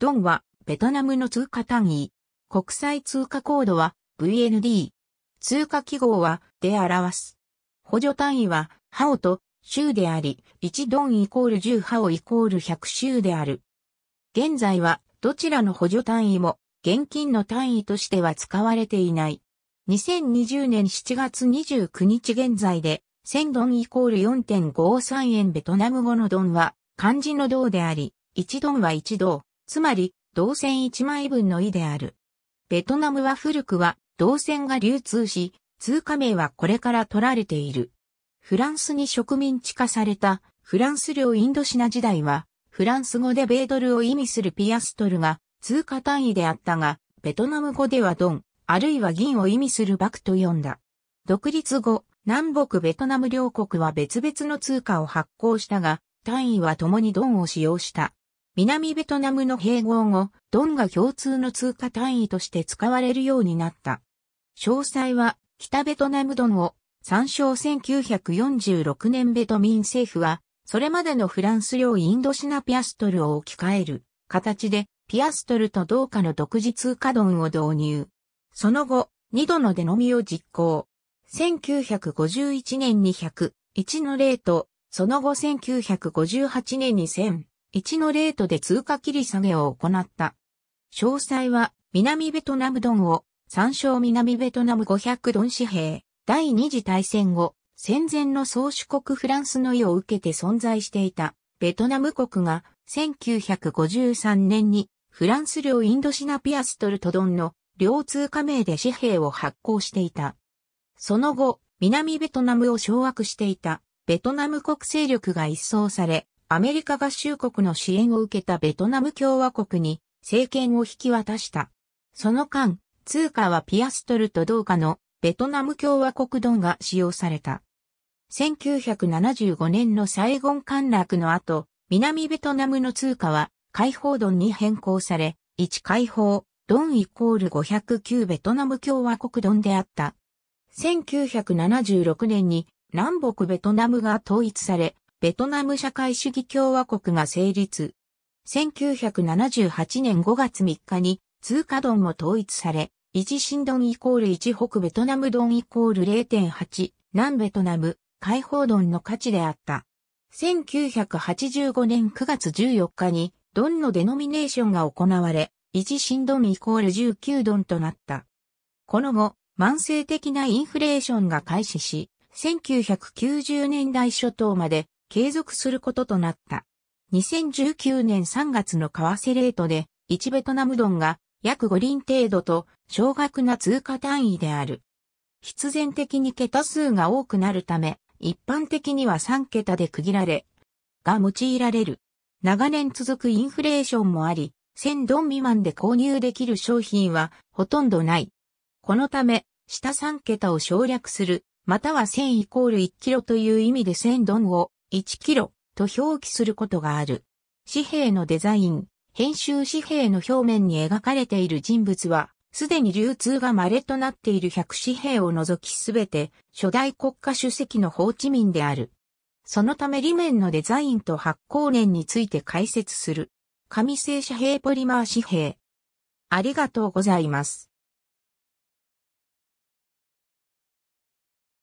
ドンはベトナムの通貨単位。国際通貨コードは VND。通貨記号はで表す。補助単位はハオと州であり、1ドンイコール10ハオイコール100州である。現在はどちらの補助単位も現金の単位としては使われていない。2020年7月29日現在で1000ドンイコール4.53円ベトナム語のドンは漢字の銅であり、1ドンは1銅。つまり、銅線1枚分の意である。ベトナムは古くは銅線が流通し、通貨名はこれから取られている。フランスに植民地化されたフランス領インドシナ時代は、フランス語で米ドルを意味するピアストルが通貨単位であったが、ベトナム語ではドン、あるいは銀を意味するバクと呼んだ。独立後、南北ベトナム両国は別々の通貨を発行したが、単位は共にドンを使用した。南ベトナムの併合後、ドンが共通の通貨単位として使われるようになった。詳細は、北ベトナムドンを参照1946年ベトミン政府は、それまでのフランス領インドシナピアストルを置き換える形で、ピアストルと同化の独自通貨ドンを導入。その後、2度の出のみを実行。1951年に1 0 1の例と、その後1958年に1000、1のレートで通過切り下げを行った。詳細は、南ベトナムドンを、参照南ベトナム500ドン紙幣、第二次大戦後、戦前の宗主国フランスの意を受けて存在していた、ベトナム国が、1953年に、フランス領インドシナピアストルトドンの、両通貨名で紙幣を発行していた。その後、南ベトナムを掌握していたベトナム国勢力が一掃され、アメリカ合衆国の支援を受けたベトナム共和国に政権を引き渡した。その間、通貨はピアストルと同化のベトナム共和国ドンが使用された。1975年のサイゴン陥落の後、南ベトナムの通貨は解放ドンに変更され、1解放、ドンイコール509ベトナム共和国ドンであった。1976年に南北ベトナムが統一され、ベトナム社会主義共和国が成立。1978年5月3日に通貨ドンも統一され、1新ドンイコール1北ベトナムドンイコール0.8南ベトナム解放ドンの価値であった。1985年9月14日にドンのデノミネーションが行われ、1新ドンイコール19ドンとなった。この後、慢性的なインフレーションが開始し、1990年代初頭まで継続することとなった。2019年3月の為替レートで、1ベトナムドンが約5輪程度と、少額な通貨単位である。必然的に桁数が多くなるため、一般的には3桁で区切られ、が用いられる。長年続くインフレーションもあり、1000ドン未満で購入できる商品はほとんどない。このため、下3桁を省略する、または1000イコール1キロという意味で1000ドンを1キロと表記することがある。紙幣のデザイン、編集紙幣の表面に描かれている人物は、すでに流通が稀となっている百紙幣を除きすべて初代国家主席のホーチミンである。そのため裏面のデザインと発行年について解説する。紙製紙幣ポリマー紙幣。ありがとうございます。